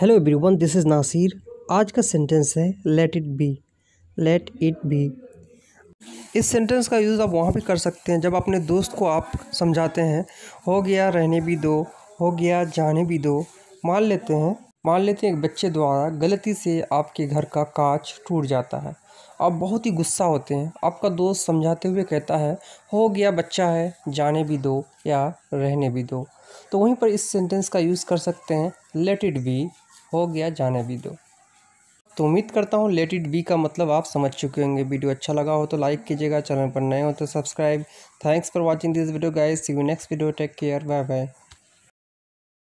hello everyone this is Nasir आज का sentence है let it be let it be इस सेंटेंस का यूज़ आप वहाँ भी कर सकते हैं जब अपने दोस्त को आप समझाते हैं हो गया रहने भी दो हो गया जाने भी दो मान लेते हैं मान लेते हैं एक बच्चे द्वारा गलती से आपके घर का कांच टूट जाता है आप बहुत ही गुस्सा होते हैं आपका दोस्त समझाते हुए कहता है हो गया बच्चा है जाने भी दो या रहने भी दो तो वहीं पर इस सेंटेंस का यूज़ कर सकते हैं लेट इट बी हो गया जाने भी दो तो उम्मीद करता हूँ लेट इट बी का मतलब आप समझ चुके होंगे वीडियो अच्छा लगा हो तो लाइक कीजिएगा चैनल पर नए हो तो subscribe thanks for watching this video guys see you next video take care bye bye